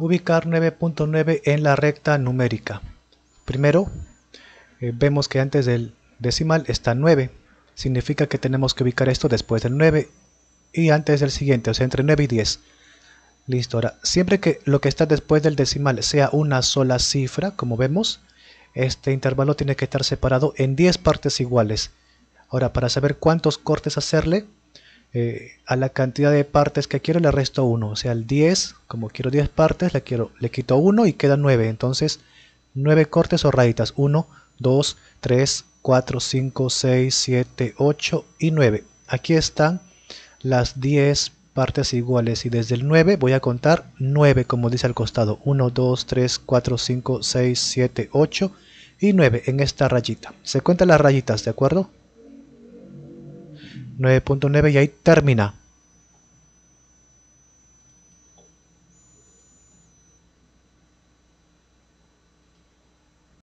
ubicar 9.9 en la recta numérica. Primero, eh, vemos que antes del decimal está 9, significa que tenemos que ubicar esto después del 9 y antes del siguiente, o sea, entre 9 y 10. Listo, ahora, siempre que lo que está después del decimal sea una sola cifra, como vemos, este intervalo tiene que estar separado en 10 partes iguales. Ahora, para saber cuántos cortes hacerle, eh, a la cantidad de partes que quiero le resto 1. O sea, el 10, como quiero 10 partes, le, quiero, le quito 1 y queda 9. Entonces, 9 cortes o rayitas. 1, 2, 3, 4, 5, 6, 7, 8 y 9. Aquí están las 10 partes iguales y desde el 9 voy a contar 9 como dice al costado 1, 2, 3, 4, 5, 6, 7, 8 y 9 en esta rayita se cuentan las rayitas de acuerdo 9.9 y ahí termina.